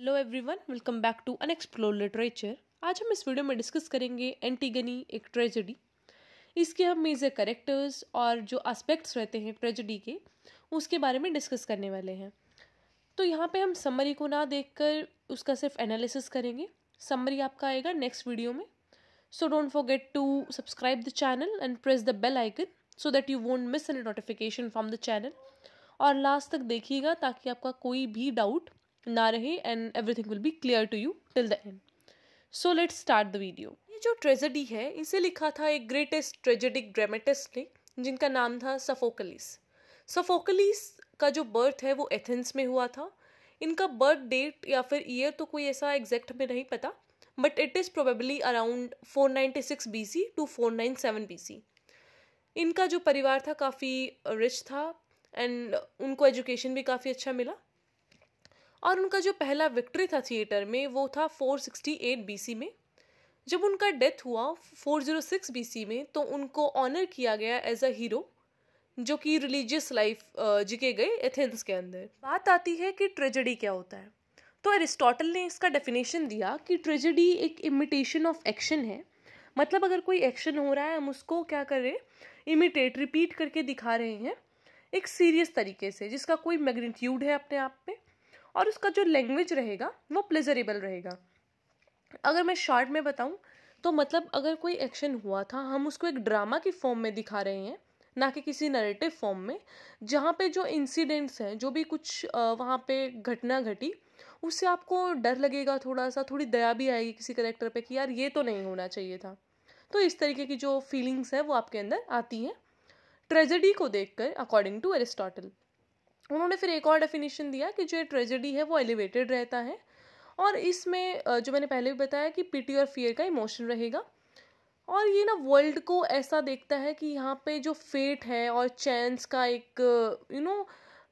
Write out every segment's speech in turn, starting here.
Hello everyone welcome back to unexplored literature आज हम इस वीडियो में डिस्कस करेंगे एंटीगनी एक ट्रेजेडी इसके हम मेजर करेक्टर्स और जो एस्पेक्ट्स रहते हैं ट्रेजेडी के उसके बारे में डिस्कस करने वाले हैं तो यहाँ पे हम समरी को ना देखकर उसका सिर्फ एनालिसिस करेंगे समरी आपका आएगा नेक्स्ट वीडियो में so don't forget to subscribe the channel and press the bell icon so that you won't miss any notification from the channel और लास्ट तक देखिएगा ताकि आपका कोई भी डाउट ना रहे and everything will be clear to you till the end so let start the video ये जो ट्रेजेडी है इसे लिखा था एक ग्रेटेस्ट ट्रेजेडिक ड्रामेटिस्ट ने जिनका नाम था सफोकलिस सफोकलिस का जो बर्थ है वो एथेंस में हुआ था इनका बर्थ डेट या फिर ईयर तो कोई ऐसा एग्जैक्ट में नहीं पता but it is probably around 496 C to 497 C इनका जो परिवार था काफ़ी रिच था एंड उनको एजुकेशन भी काफ़ी अच्छा मिला और उनका जो पहला विक्ट्री था थिएटर में वो था 468 सिक्सटी में जब उनका डेथ हुआ 406 जीरो में तो उनको ऑनर किया गया एज अ हीरो जो कि रिलीजियस लाइफ जिके गए एथेंस के अंदर बात आती है कि ट्रेजेडी क्या होता है तो एरिस्टोटल ने इसका डेफिनेशन दिया कि ट्रेजेडी एक इमिटेशन ऑफ एक्शन है मतलब अगर कोई एक्शन हो रहा है हम उसको क्या कर रहे हैं इमिटेट रिपीट करके दिखा रहे हैं एक सीरियस तरीके से जिसका कोई मैग्नीट्यूड है अपने आप में और उसका जो लैंग्वेज रहेगा वो प्लेजरेबल रहेगा अगर मैं शॉर्ट में बताऊँ तो मतलब अगर कोई एक्शन हुआ था हम उसको एक ड्रामा की फॉर्म में दिखा रहे हैं ना कि किसी नरेटिव फॉर्म में जहाँ पे जो इंसिडेंट्स हैं जो भी कुछ वहाँ पे घटना घटी उससे आपको डर लगेगा थोड़ा सा थोड़ी दया भी आएगी किसी करेक्टर पे कि यार ये तो नहीं होना चाहिए था तो इस तरीके की जो फीलिंग्स हैं वो आपके अंदर आती हैं ट्रेजेडी को देखकर अकॉर्डिंग टू एरिस्टोटल उन्होंने फिर एक और डेफिनेशन दिया कि जो ट्रेजेडी है वो एलिवेटेड रहता है और इसमें जो मैंने पहले भी बताया कि पिटी और फियर का इमोशन रहेगा और ये ना वर्ल्ड को ऐसा देखता है कि यहाँ पे जो फेट है और चांस का एक यू नो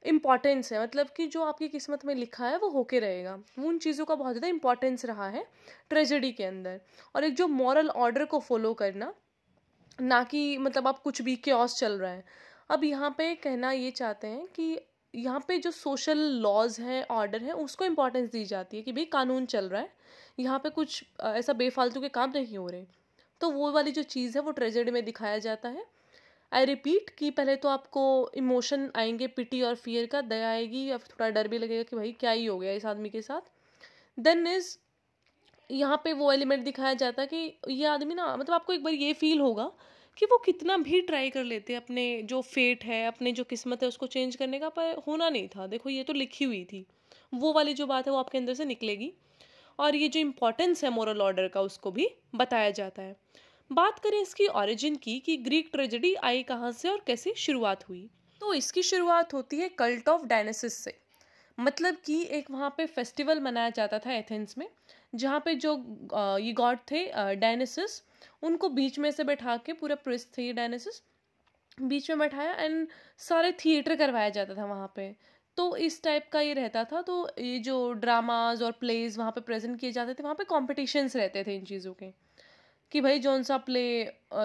इम्पॉर्टेंस है मतलब कि जो आपकी किस्मत में लिखा है वो होके रहेगा उन चीज़ों का बहुत ज़्यादा इम्पॉर्टेंस रहा है ट्रेजेडी के अंदर और एक जो मॉरल ऑर्डर को फॉलो करना ना कि मतलब आप कुछ भी क्योस चल रहा है अब यहाँ पे कहना ये चाहते हैं कि यहाँ पे जो सोशल लॉज हैं ऑर्डर हैं उसको इम्पोर्टेंस दी जाती है कि भाई कानून चल रहा है यहाँ पे कुछ ऐसा बेफालतू के काम नहीं हो रहे तो वो वाली जो चीज़ है वो ट्रेजेडी में दिखाया जाता है आई रिपीट कि पहले तो आपको इमोशन आएंगे पिटी और फियर का दया आएगी या थोड़ा डर भी लगेगा कि भाई क्या ही हो गया इस आदमी के साथ देन इज़ यहाँ पे वो एलिमेंट दिखाया जाता है कि ये आदमी ना मतलब आपको एक बार ये फील होगा कि वो कितना भी ट्राई कर लेते अपने जो फेट है अपने जो किस्मत है उसको चेंज करने का पर होना नहीं था देखो ये तो लिखी हुई थी वो वाली जो बात है वो आपके अंदर से निकलेगी और ये जो इम्पोर्टेंस है मोरल ऑर्डर का उसको भी बताया जाता है बात करें इसकी ऑरिजिन की कि ग्रीक ट्रेजेडी आई कहाँ से और कैसे शुरुआत हुई तो इसकी शुरुआत होती है कल्ट ऑफ डायनेसिस से मतलब कि एक वहाँ पे फेस्टिवल मनाया जाता था एथेंस में जहाँ पे जो ये गॉड थे डायनेसिस उनको बीच में से बैठा के पूरा प्रेस थे ये डायनेसिस बीच में बैठाया एंड सारे थिएटर करवाया जाता था वहाँ पे तो इस टाइप का ये रहता था तो ये जो ड्रामाज और प्लेज वहाँ पे प्रेजेंट किए जाते थे वहाँ पे कॉम्पिटिशन्स रहते थे इन चीज़ों के कि भाई जौन सा प्ले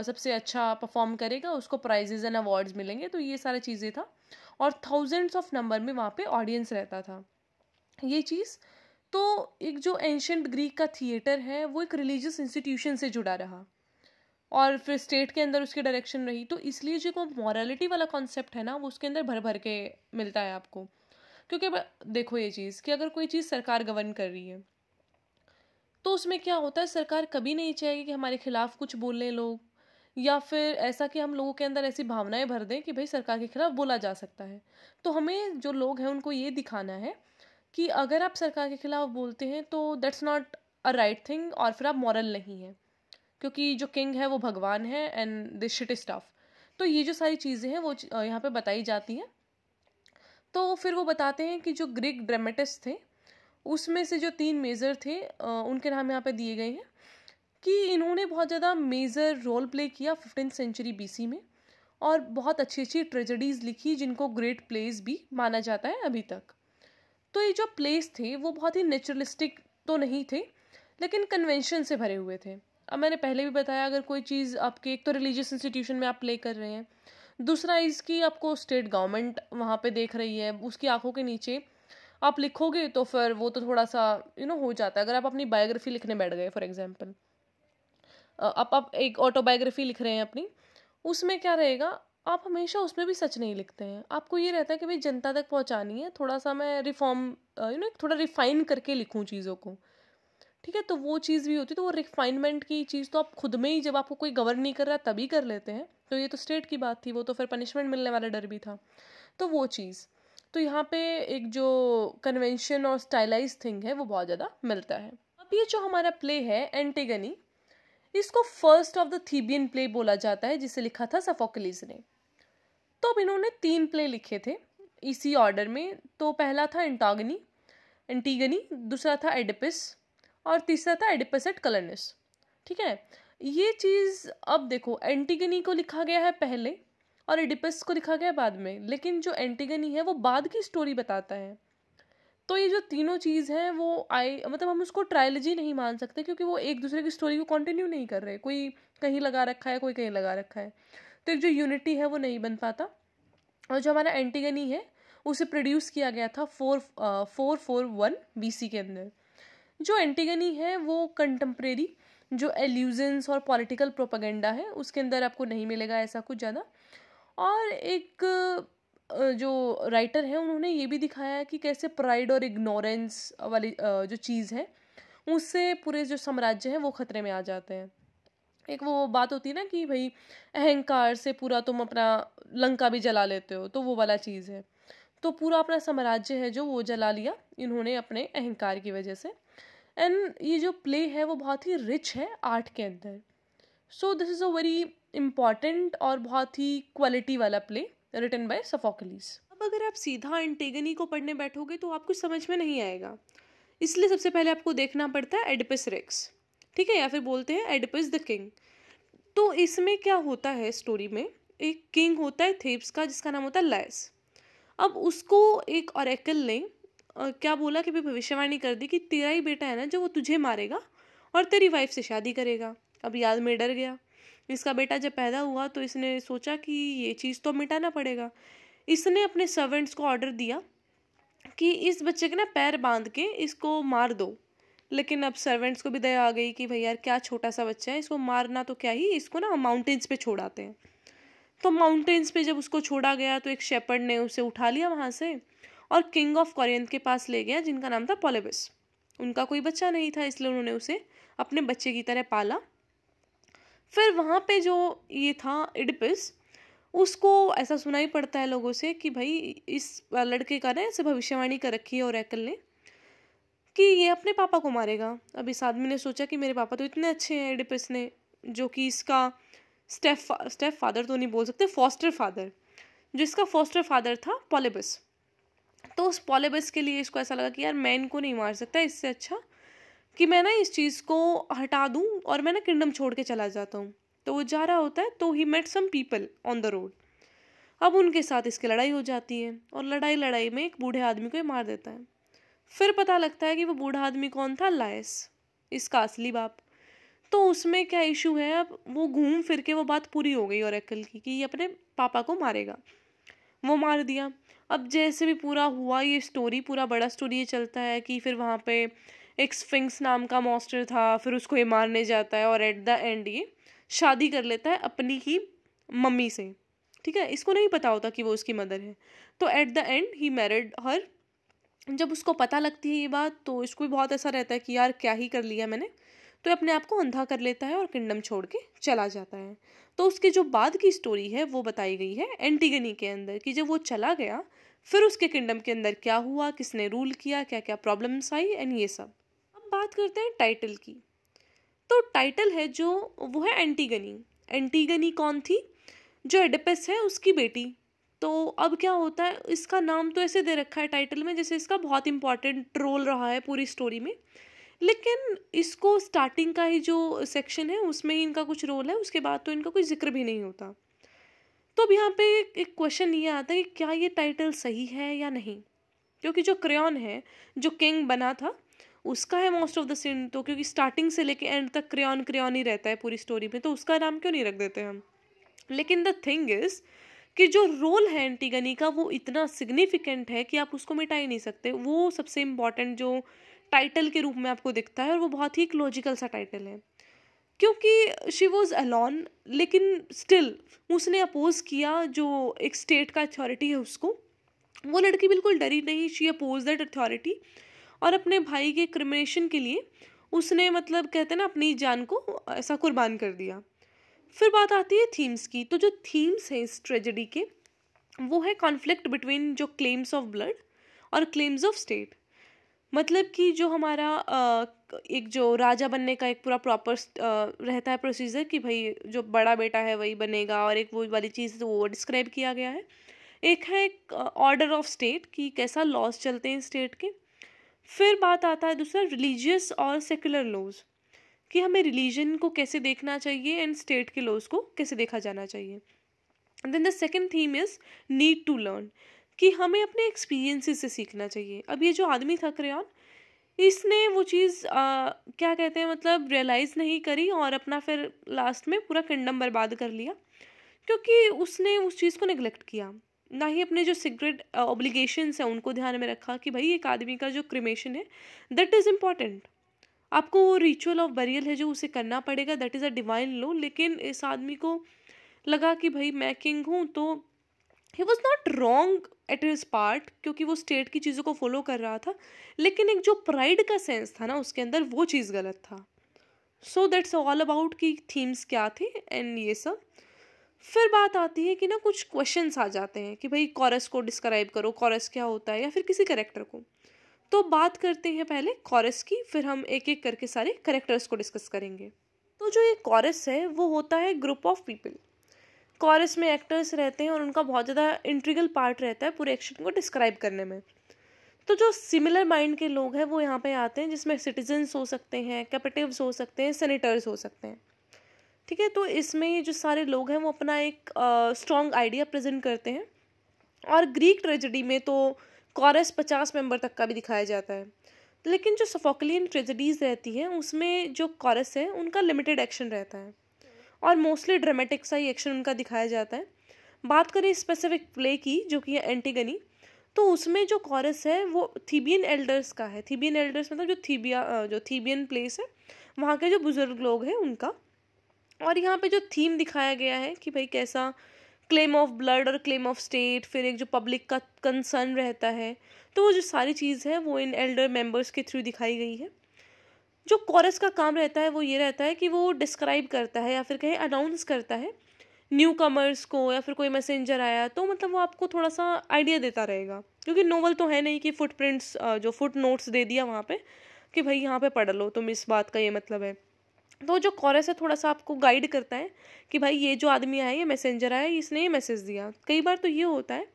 सबसे अच्छा परफॉर्म करेगा उसको प्राइजेज एंड अवार्ड्स मिलेंगे तो ये सारी चीज़ें था और थाउजेंड्स ऑफ नंबर में वहाँ पे ऑडियंस रहता था ये चीज़ तो एक जो एंशंट ग्रीक का थिएटर है वो एक रिलीजियस इंस्टीट्यूशन से जुड़ा रहा और फिर स्टेट के अंदर उसकी डायरेक्शन रही तो इसलिए जो वो मॉरलिटी वाला कॉन्सेप्ट है ना वो उसके अंदर भर भर के मिलता है आपको क्योंकि देखो ये चीज़ कि अगर कोई चीज़ सरकार गवर्न कर रही है तो उसमें क्या होता है सरकार कभी नहीं चाहेगी कि हमारे खिलाफ कुछ बोलें लोग या फिर ऐसा कि हम लोगों के अंदर ऐसी भावनाएं भर दें कि भाई सरकार के खिलाफ बोला जा सकता है तो हमें जो लोग हैं उनको ये दिखाना है कि अगर आप सरकार के खिलाफ बोलते हैं तो that's not a right thing और फिर आप मॉरल नहीं हैं क्योंकि जो किंग है वो भगवान है एंड दिस शिट टफ तो ये जो सारी चीज़ें हैं वो यहाँ पे बताई जाती हैं तो फिर वो बताते हैं कि जो ग्रीक ड्रामेटिस्ट थे उसमें से जो तीन मेजर थे उनके नाम यहाँ पे दिए गए हैं कि इन्होंने बहुत ज़्यादा मेजर रोल प्ले किया फिफ्टीन सेंचुरी बीसी में और बहुत अच्छी अच्छी ट्रेजडीज़ लिखी जिनको ग्रेट प्लेस भी माना जाता है अभी तक तो ये जो प्लेस थे वो बहुत ही नेचुरलिस्टिक तो नहीं थे लेकिन कन्वेंशन से भरे हुए थे अब मैंने पहले भी बताया अगर कोई चीज़ आपके एक तो रिलीजियस इंस्टीट्यूशन में आप प्ले कर रहे हैं दूसरा इसकी आपको स्टेट गवर्नमेंट वहाँ पे देख रही है उसकी आंखों के नीचे आप लिखोगे तो फिर वो तो थोड़ा सा यू you नो know, हो जाता है अगर आप अपनी बायोग्राफी लिखने बैठ गए फॉर एग्जाम्पल आप आप एक ऑटोबायोग्राफी लिख रहे हैं अपनी उसमें क्या रहेगा आप हमेशा उसमें भी सच नहीं लिखते हैं आपको ये रहता है कि भाई जनता तक पहुंचानी है थोड़ा सा मैं रिफॉर्म यू नो थोड़ा रिफाइन करके लिखूं चीज़ों को ठीक है तो वो चीज़ भी होती है तो वो रिफाइनमेंट की चीज़ तो आप खुद में ही जब आपको कोई गवर्न नहीं कर रहा तभी कर लेते हैं तो ये तो स्टेट की बात थी वो तो फिर पनिशमेंट मिलने वाला डर भी था तो वो चीज़ तो यहाँ पे एक जो कन्वेंशन और स्टाइलाइज थिंग है वो बहुत ज़्यादा मिलता है अब ये जो हमारा प्ले है एंटीगनी इसको first of the Theban play बोला जाता है जिसे लिखा था सफोकलीज ने तो अब इन्होंने तीन प्ले लिखे थे इसी ऑर्डर में तो पहला था एंटागनी एंटीगनी दूसरा था एडिपिस और तीसरा था एडिपस एट कलनिस ठीक है ये चीज़ अब देखो एंटीगनी को लिखा गया है पहले और एडिपस को लिखा गया बाद में लेकिन जो एंटीगनी है वो बाद की स्टोरी बताता है तो ये जो तीनों चीज़ है वो आई मतलब हम उसको ट्रायलॉजी नहीं मान सकते क्योंकि वो एक दूसरे की स्टोरी को कंटिन्यू नहीं कर रहे कोई कहीं लगा रखा है कोई कहीं लगा रखा है तो एक जो यूनिटी है वो नहीं बन पाता और जो हमारा एंटीगनी है उसे प्रोड्यूस किया गया था four four four one B C के अंदर जो एंटीगनी है वो कंटेम्प्रेरी जो एल्यूजन्स और पॉलिटिकल प्रोपागेंडा है उसके अंदर आपको नहीं मिलेगा ऐसा कुछ ज़्यादा और एक जो राइटर हैं उन्होंने ये भी दिखाया है कि कैसे प्राइड और इग्नोरेंस वाली जो चीज़ है उससे पूरे जो साम्राज्य है वो खतरे में आ जाते हैं एक वो बात होती है ना कि भाई अहंकार से पूरा तुम अपना लंका भी जला लेते हो तो वो वाला चीज़ है तो पूरा अपना साम्राज्य है जो वो जला लिया इन्होंने अपने अहंकार की वजह से एंड ये जो प्ले है वो बहुत ही रिच है आर्ट के अंदर so this is a very important और बहुत ही क्वालिटी वाला प्ले रिटन बाय सफोकलीस अब अगर आप सीधा एंटेगनी को पढ़ने बैठोगे तो आप कुछ समझ में नहीं आएगा इसलिए सबसे पहले आपको देखना पड़ता है एडपिस रिक्स ठीक है या फिर बोलते हैं एडपिस द किंग तो इसमें क्या होता है स्टोरी में एक किंग होता है थेप्स का जिसका नाम होता है लैस अब उसको एक औरकल ने क्या बोला कि भाई भविष्यवाणी कर दी कि तेरा ही बेटा है ना जो वो तुझे मारेगा और तेरी वाइफ से शादी करेगा अब याद में डर गया इसका बेटा जब पैदा हुआ तो इसने सोचा कि ये चीज़ तो मिटाना पड़ेगा इसने अपने सर्वेंट्स को ऑर्डर दिया कि इस बच्चे के ना पैर बांध के इसको मार दो लेकिन अब सर्वेंट्स को भी दया आ गई कि भाई यार क्या छोटा सा बच्चा है इसको मारना तो क्या ही इसको ना माउंटेन्स पे छोड़ाते हैं तो माउंटेन्स पे जब उसको छोड़ा गया तो एक शेपर्ड ने उसे उठा लिया वहाँ से और किंग ऑफ कोरियन के पास ले गया जिनका नाम था पॉलेबिस उनका कोई बच्चा नहीं था इसलिए उन्होंने उसे अपने बच्चे की तरह पाला फिर वहाँ पे जो ये था इडपिस उसको ऐसा सुना ही पड़ता है लोगों से कि भाई इस लड़के का ना ऐसे भविष्यवाणी कर रखी है और एकल ने कि ये अपने पापा को मारेगा अब इस आदमी ने सोचा कि मेरे पापा तो इतने अच्छे हैं एडिपस ने जो कि इसका स्टेप स्टेप फादर तो नहीं बोल सकते फॉस्टर फादर जो इसका फॉस्टर फादर था पॉलेबस तो उस पॉलेबस के लिए इसको ऐसा लगा कि यार मैं इनको नहीं मार सकता इससे अच्छा कि मैं ना इस चीज़ को हटा दूँ और मैं ना किंगडम छोड़ के चला जाता हूँ तो वो जा रहा होता है तो he met some people on the road अब उनके साथ इसकी लड़ाई हो जाती है और लड़ाई लड़ाई में एक बूढ़े आदमी को ये मार देता है फिर पता लगता है कि वो बूढ़ा आदमी कौन था लायस इसका असली बाप तो उसमें क्या इशू है अब वो घूम फिर के वो बात पूरी हो गई और अकल की कि ये अपने पापा को मारेगा वो मार दिया अब जैसे भी पूरा हुआ ये स्टोरी पूरा बड़ा स्टोरी ये चलता है कि फिर वहाँ पे एक स्फिंक्स नाम का मॉन्स्टर था फिर उसको ये मारने जाता है और एट द एंड ये शादी कर लेता है अपनी ही मम्मी से ठीक है इसको नहीं पता होता कि वो उसकी मदर है तो at the end he married her जब उसको पता लगती है ये बात तो इसको भी बहुत ऐसा रहता है कि यार क्या ही कर लिया मैंने तो ये अपने आप को अंधा कर लेता है और किंगडम छोड़ के चला जाता है तो उसकी जो बाद की स्टोरी है वो बताई गई है एंटीगनी के अंदर कि जब वो चला गया फिर उसके किंगडम के अंदर क्या हुआ किसने रूल किया क्या क्या प्रॉब्लम्स आई एंड ये सब बात करते हैं टाइटल की तो टाइटल है जो वो है एंटीगनी एंटीगनी कौन थी जो एडिपस है उसकी बेटी तो अब क्या होता है इसका नाम तो ऐसे दे रखा है टाइटल में जैसे इसका बहुत इंपॉर्टेंट रोल रहा है पूरी स्टोरी में लेकिन इसको स्टार्टिंग का ही जो सेक्शन है उसमें ही इनका कुछ रोल है उसके बाद तो इनका कोई जिक्र भी नहीं होता तो अब यहाँ पे एक क्वेश्चन ये आता है कि क्या ये टाइटल सही है या नहीं क्योंकि जो क्रेन है जो किंग बना था उसका है मोस्ट ऑफ द सीन तो क्योंकि स्टार्टिंग से लेके एंड तक क्रेन क्रेन ही रहता है पूरी स्टोरी में तो उसका नाम क्यों नहीं रख देते हम लेकिन द थिंग इज़ कि जो रोल है एंटीगनी का वो इतना सिग्निफिकेंट है कि आप उसको मिटा ही नहीं सकते वो सबसे इम्पॉर्टेंट जो टाइटल के रूप में आपको दिखता है और वो बहुत ही एक लॉजिकल सा टाइटल है क्योंकि शी वॉज अलॉन लेकिन स्टिल उसने अपोज किया जो एक स्टेट का अथॉरिटी है उसको वो लड़की बिल्कुल डरी नहीं शी अपोज दैट अथॉरिटी और अपने भाई के क्रिमिनेशन के लिए उसने मतलब कहते हैं ना अपनी जान को ऐसा कुर्बान कर दिया फिर बात आती है थीम्स की तो जो थीम्स हैं इस ट्रेजडी के वो है कॉन्फ्लिक्ट बिटवीन जो क्लेम्स ऑफ ब्लड और क्लेम्स ऑफ स्टेट मतलब कि जो हमारा एक जो राजा बनने का एक पूरा प्रॉपर रहता है प्रोसीजर कि भाई जो बड़ा बेटा है वही बनेगा और एक वो वाली चीज़ तो वो डिस्क्राइब किया गया है एक है एक ऑर्डर ऑफ स्टेट कि कैसा लॉस चलते हैं स्टेट के फिर बात आता है दूसरा रिलीजियस और सेकुलर लॉज कि हमें रिलीजन को कैसे देखना चाहिए एंड स्टेट के लॉज को कैसे देखा जाना चाहिए then the second theme is need to learn कि हमें अपने एक्सपीरियंसेस से सीखना चाहिए अब ये जो आदमी था क्रेन इसने वो चीज़ क्या कहते हैं मतलब रियलाइज़ नहीं करी और अपना फिर लास्ट में पूरा किंडम बर्बाद कर लिया क्योंकि उसने उस चीज़ को निगलेक्ट किया ना ही अपने जो सिगरेट ऑब्लिगेशंस uh, हैं उनको ध्यान में रखा कि भाई एक आदमी का जो क्रिमेशन है दैट इज़ इम्पॉर्टेंट आपको वो रिचुअल ऑफ बरियल है जो उसे करना पड़ेगा that is a divine law लेकिन इस आदमी को लगा कि भाई मैं किंग हूँ तो he was not wrong at his part क्योंकि वो स्टेट की चीज़ों को फॉलो कर रहा था लेकिन एक जो प्राइड का सेंस था ना उसके अंदर वो चीज़ गलत था सो दैट्स ऑल अबाउट की थीम्स क्या थे एंड ये सब फिर बात आती है कि ना कुछ क्वेश्चन आ जाते हैं कि भाई कॉरस को डिस्क्राइब करो कॉरस क्या होता है या फिर किसी करेक्टर को तो बात करते हैं पहले कॉरस की फिर हम एक एक करके सारे करेक्टर्स को डिस्कस करेंगे तो जो ये कॉरस है वो होता है ग्रुप ऑफ पीपल कॉरस में एक्टर्स रहते हैं और उनका बहुत ज़्यादा इंट्रीगल पार्ट रहता है पूरे एक्शन को डिस्क्राइब करने में तो जो सिमिलर माइंड के लोग हैं वो यहाँ पे आते हैं जिसमें सिटीजन्स हो सकते हैं कैपिटिव्स हो सकते हैं सेनेटर्स हो सकते हैं ठीक है तो इसमें ये जो सारे लोग हैं वो अपना एक स्ट्रॉन्ग आइडिया प्रेजेंट करते हैं और ग्रीक ट्रेजडी में तो कॉरस पचास मेंबर तक का भी दिखाया जाता है लेकिन जो सफोकलियन ट्रेजडीज रहती हैं उसमें जो कॉरस है उनका लिमिटेड एक्शन रहता है और मोस्टली ड्रामेटिक सा ही एक्शन उनका दिखाया जाता है बात करें स्पेसिफिक प्ले की जो कि है एंटीगनी तो उसमें जो कॉरस है वो थीबियन एल्डर्स का है थीबियन एल्डर्स मतलब जो थीबिया जो थीबियन प्लेस है वहाँ के जो बुजुर्ग लोग हैं उनका और यहाँ पे जो थीम दिखाया गया है कि भाई कैसा क्लेम ऑफ ब्लड और क्लेम ऑफ स्टेट फिर एक जो पब्लिक का कंसर्न रहता है तो वो जो सारी चीज़ है वो इन एल्डर मेंबर्स के थ्रू दिखाई गई है जो कॉरस का काम रहता है वो ये रहता है कि वो डिस्क्राइब करता है या फिर कहीं अनाउंस करता है न्यू कमर्स को या फिर कोई मैसेंजर आया तो मतलब वो आपको थोड़ा सा आइडिया देता रहेगा क्योंकि नोवल तो है नहीं कि फुटप्रिंट्स जो फुट नोट्स दे दिया वहाँ पे कि भाई यहाँ पे पढ़ लो तुम इस बात का ये मतलब है तो जो कॉरस है थोड़ा सा आपको गाइड करता है कि भाई ये जो आदमी आया ये मैसेंजर आया इसने ये मैसेज दिया कई बार तो ये होता है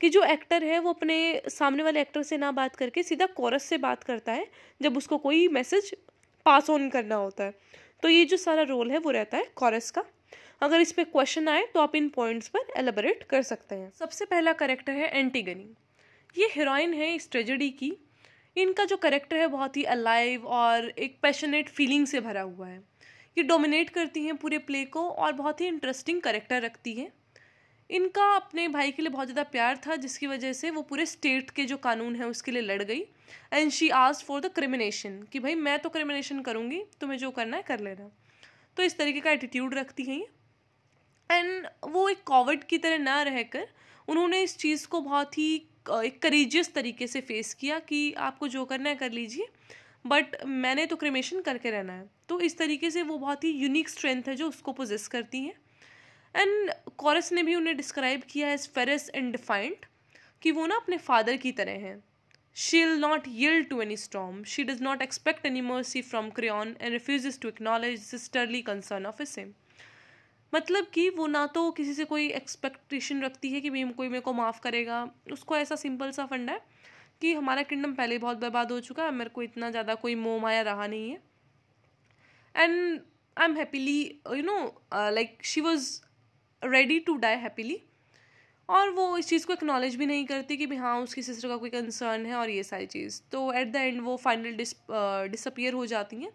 कि जो एक्टर है वो अपने सामने वाले एक्टर से ना बात करके सीधा कॉरस से बात करता है जब उसको कोई मैसेज पास ऑन करना होता है तो ये जो सारा रोल है वो रहता है कॉरस का अगर इस पर क्वेश्चन आए तो आप इन पॉइंट्स पर एलेबरेट कर सकते हैं सबसे पहला करेक्टर है एंटीगनी ये हीरोइन है इस ट्रेजेडी की इनका जो करेक्टर है बहुत ही अलाइव और एक पैशनेट फीलिंग से भरा हुआ है ये डोमिनेट करती हैं पूरे प्ले को और बहुत ही इंटरेस्टिंग करेक्टर रखती हैं इनका अपने भाई के लिए बहुत ज़्यादा प्यार था जिसकी वजह से वो पूरे स्टेट के जो कानून है उसके लिए लड़ गई एंड शी आज फॉर द क्रिमिनेशन कि भाई मैं तो क्रिमिनेशन करूँगी तुम्हें जो करना है कर लेना तो इस तरीके का एटीट्यूड रखती हैं ये एंड वो एक कोविड की तरह ना रहकर उन्होंने इस चीज़ को बहुत ही एक करीजियस तरीके से फेस किया कि आपको जो करना है कर लीजिए बट मैंने तो क्रिमेशन करके रहना है तो इस तरीके से वो बहुत ही यूनिक स्ट्रेंथ है जो उसको पोजेस करती हैं एंड कॉरस ने भी उन्हें डिस्क्राइब किया एज फेरस एंड डिफाइंड कि वो ना अपने फादर की तरह हैं will not yield to any storm she does not expect any mercy from Creon and refuse to acknowledge sisterly concern of his same. मतलब कि वो ना तो किसी से कोई एक्सपेक्टेशन रखती है कि कोई मेरे को माफ़ करेगा उसको ऐसा सिंपल सा फंड है कि हमारा किंगडम पहले ही बहुत बर्बाद हो चुका है मेरे को इतना ज़्यादा कोई मोह माया रहा नहीं है and I am happily you know like she was ready to die happily और वो इस चीज़ को एक्नॉलेज भी नहीं करती कि भाई हाँ उसकी सिस्टर का कोई कंसर्न है और ये सारी चीज़ तो एट द एंड वो फाइनल डिसअपियर uh, हो जाती हैं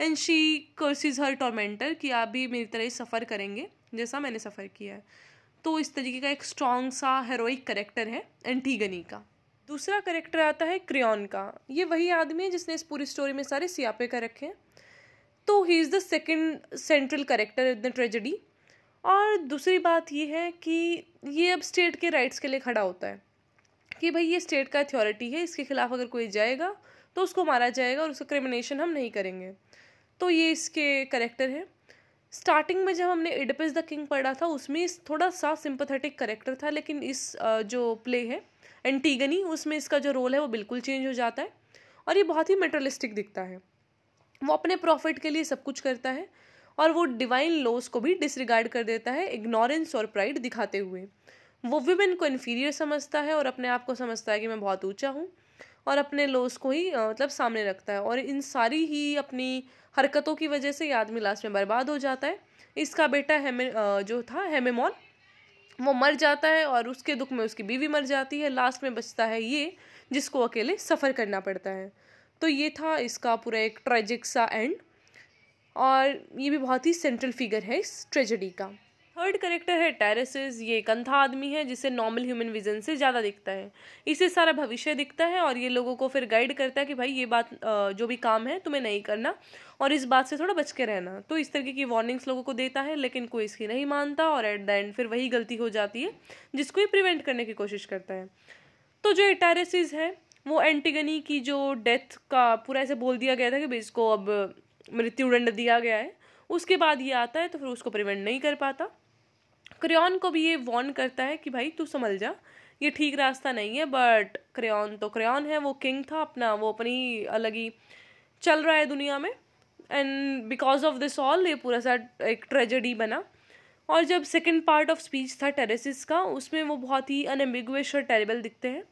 एंड शी कर्सिज हर टॉर्मेंटर कि आप भी मेरी तरह ही सफ़र करेंगे जैसा मैंने सफ़र किया है तो इस तरीके का एक स्ट्रॉन्ग सा हेरोइक करेक्टर है एंटीगनी का दूसरा करेक्टर आता है क्रियॉन का ये वही आदमी है जिसने इस पूरी स्टोरी में सारे सियापे कर रखे हैं तो he is the second central character in the tragedy और दूसरी बात ये है कि ये अब स्टेट के राइट्स के लिए खड़ा होता है कि भाई ये स्टेट का अथॉरिटी है इसके खिलाफ अगर कोई जाएगा तो उसको मारा जाएगा और उसका क्रिमिनेशन हम नहीं करेंगे तो ये इसके करेक्टर हैं स्टार्टिंग में जब हमने एडपस द किंग पढ़ा था उसमें थोड़ा सा सिंपथेटिक करेक्टर था लेकिन इस जो प्ले है एंटीगनी उसमें इसका जो रोल है वो बिल्कुल चेंज हो जाता है और ये बहुत ही मेटरलिस्टिक दिखता है वो अपने प्रॉफिट के लिए सब कुछ करता है और वो डिवाइन लॉज को भी डिसरिगार्ड कर देता है इग्नोरेंस और प्राइड दिखाते हुए वो विमेन को इन्फीरियर समझता है और अपने आप को समझता है कि मैं बहुत ऊंचा हूँ और अपने लॉस को ही मतलब सामने रखता है और इन सारी ही अपनी हरकतों की वजह से ये आदमी लास्ट में बर्बाद हो जाता है इसका बेटा हेमे जो था हेमेमॉन वो मर जाता है और उसके दुख में उसकी बीवी मर जाती है लास्ट में बचता है ये जिसको अकेले सफ़र करना पड़ता है तो ये था इसका पूरा एक ट्रेजिक सा एंड और ये भी बहुत ही सेंट्रल फिगर है इस ट्रेजडी का थर्ड करेक्टर है टेरेसेस ये एक अंधा आदमी है जिसे नॉर्मल ह्यूमन विजन से ज़्यादा दिखता है इसे सारा भविष्य दिखता है और ये लोगों को फिर गाइड करता है कि भाई ये बात जो भी काम है तुम्हें नहीं करना और इस बात से थोड़ा बच के रहना तो इस तरीके की वार्निंग्स लोगों को देता है लेकिन कोई इसकी नहीं मानता और एट द एंड फिर वही गलती हो जाती है जिसको ये प्रिवेंट करने की कोशिश करता है तो जो टेरेसिस है वो एंटीगनी की जो डेथ का पूरा ऐसे बोल दिया गया था कि भाई इसको अब मृत्युदंड दिया गया है उसके बाद ये आता है तो फिर उसको प्रिवेंट नहीं कर पाता क्रेन को भी ये वॉर्न करता है कि भाई तू संभल जा ये ठीक रास्ता नहीं है बट क्रेन तो क्रेन है वो किंग था अपना वो अपनी अलग ही चल रहा है दुनिया में and because of this all ये पूरा सा एक ट्रेजेडी बना और जब सेकेंड पार्ट ऑफ स्पीच था टेरेसिस का उसमें वो बहुत ही अनएम्बिगुअस और टेरेबल दिखते हैं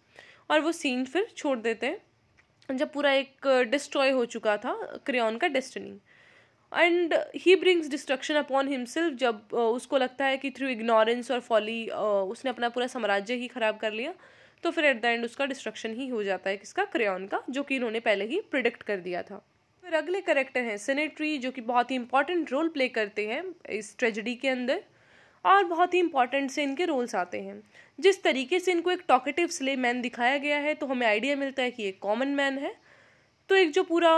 और वो सीन फिर छोड़ देते हैं जब पूरा एक डिस्ट्रॉय हो चुका था क्रेन का destiny and he brings destruction upon himself जब उसको लगता है कि थ्रू इग्नोरेंस और फॉली उसने अपना पूरा साम्राज्य ही खराब कर लिया तो फिर एट द एंड उसका डिस्ट्रक्शन ही हो जाता है किसका क्रेन का जो कि इन्होंने पहले ही प्रिडिक्ट कर दिया था फिर अगले करेक्टर हैं सेनेटरी जो कि बहुत ही इंपॉर्टेंट रोल प्ले करते हैं इस ट्रेजिडी के अंदर और बहुत ही इंपॉर्टेंट से इनके रोल्स आते हैं जिस तरीके से इनको एक टॉकेटिव स्ले मैन दिखाया गया है तो हमें आइडिया मिलता है कि ये कॉमन मैन है तो एक जो पूरा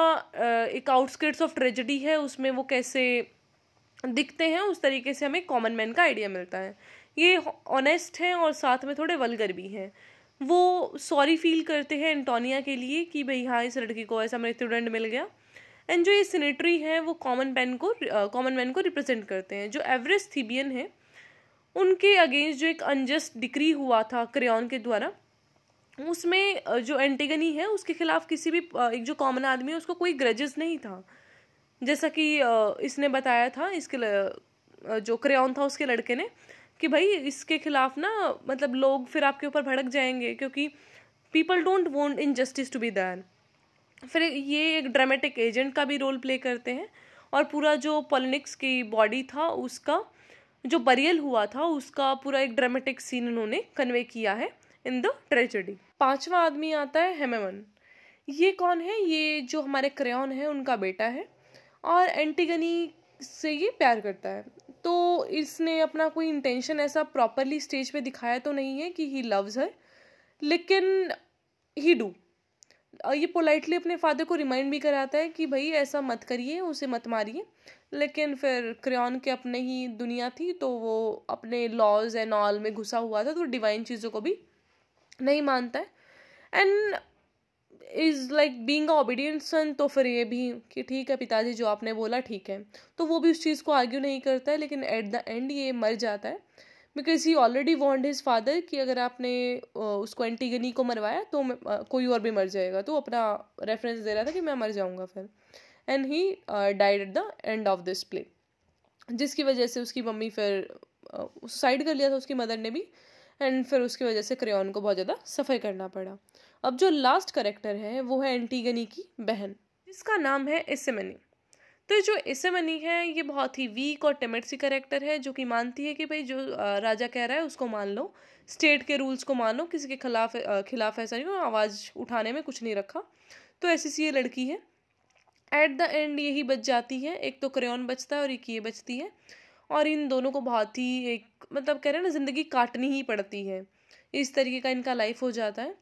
एक आउटस्कर्ट्स ऑफ ट्रेजिडी है उसमें वो कैसे दिखते हैं उस तरीके से हमें कॉमन मैन का आइडिया मिलता है ये ऑनेस्ट हैं और साथ में थोड़े वलगर भी हैं वो सॉरी फील करते हैं एंटोनिया के लिए कि भाई हाँ इस लड़की को ऐसा मृत्युदंड मिल गया एंड जो ये सीनेटरी हैं वो कॉमन मैन को कॉमन मैन को रिप्रेजेंट करते हैं जो एवरेस्ट थीबियन है उनके अगेंस्ट जो एक अनजस्ट डिक्री हुआ था क्रेन के द्वारा उसमें जो एंटीगनी है उसके खिलाफ किसी भी एक जो कॉमन आदमी है उसको कोई ग्रजेस नहीं था जैसा कि इसने बताया था इसके जो क्रेन था उसके लड़के ने कि भाई इसके खिलाफ ना मतलब लोग फिर आपके ऊपर भड़क जाएंगे क्योंकि people don't want injustice to be then फिर ये एक ड्रामेटिक एजेंट का भी रोल प्ले करते हैं और पूरा जो पॉलिनिक्स की बॉडी था उसका जो बरियल हुआ था उसका पूरा एक ड्रामेटिक सीन उन्होंने कन्वे किया है इन द ट्रेजेडी पांचवा आदमी आता है हेमेमन ये कौन है ये जो हमारे क्रेन है उनका बेटा है और एंटीगनी से ये प्यार करता है तो इसने अपना कोई इंटेंशन ऐसा प्रॉपरली स्टेज पे दिखाया तो नहीं है कि ही लव्स है लेकिन ही डू ये पोलाइटली अपने फादर को रिमाइंड भी कराता है कि भाई ऐसा मत करिए उसे मत मारिए लेकिन फिर क्रेन के अपने ही दुनिया थी तो वो अपने लॉज एंड ऑल में घुसा हुआ था तो डिवाइन चीज़ों को भी नहीं मानता है and is like being obedient son तो फिर ये भी कि ठीक है पिताजी जो आपने बोला ठीक है तो वो भी उस चीज़ को आर्ग्यू नहीं करता है लेकिन एट द एंड ये मर जाता है because he already want his father कि अगर आपने उसको एंटीगनी को मरवाया तो कोई और भी मर जाएगा तो अपना रेफरेंस दे रहा था कि मैं मर जाऊँगा फिर and he died at the end of this play जिसकी वजह से उसकी मम्मी फिर सुसाइड कर लिया था उसकी मदर ने भी एंड फिर उसकी वजह से क्रेन को बहुत ज़्यादा सफ़र करना पड़ा अब जो लास्ट करेक्टर है वो है एंटीगनी की बहन जिसका नाम है इसमनी तो जो इसमनी है ये बहुत ही वीक और टिमिड सी करेक्टर है जो कि मानती है कि भाई जो राजा कह रहा है उसको मान लो स्टेट के रूल्स को मानो किसी के खिलाफ खिलाफ ऐसा नहीं हो आवाज़ उठाने में कुछ नहीं रखा तो ऐसी सी ये लड़की है एट द एंड यही बच जाती है एक तो क्रेन बचता है और एक ये बचती है और इन दोनों को बहुत ही एक मतलब कह रहे हैं ना ज़िंदगी काटनी ही पड़ती है इस तरीके का इनका लाइफ हो जाता है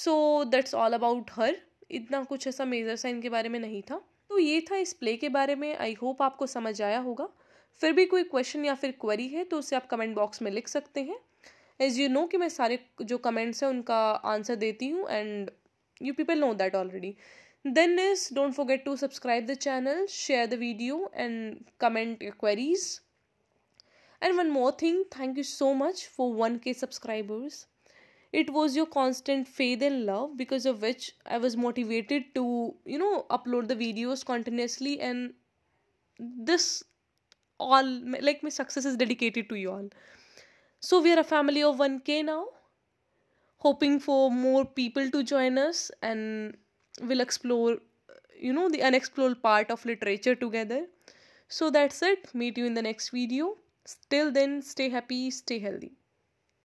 so that's all about her इतना कुछ ऐसा मेजर सा इनके बारे में नहीं था तो ये था इस प्ले के बारे में आई होप आपको समझ आया होगा फिर भी कोई क्वेश्चन या फिर क्वेरी है तो उसे आप कमेंट बॉक्स में लिख सकते हैं एज यू नो कि मैं सारे जो कमेंट्स हैं उनका आंसर देती हूँ and you people know that already then is don't forget to subscribe the channel share the video and comment queries And one more thing, thank you so much for 1k subscribers. It was your constant faith and love because of which I was motivated to, you know, upload the videos continuously and this all like my success is dedicated to you all. So we are a family of 1k now. Hoping for more people to join us and we'll explore you know the unexplored part of literature together. So that's it. Meet you in the next video. Till then, stay happy, stay healthy.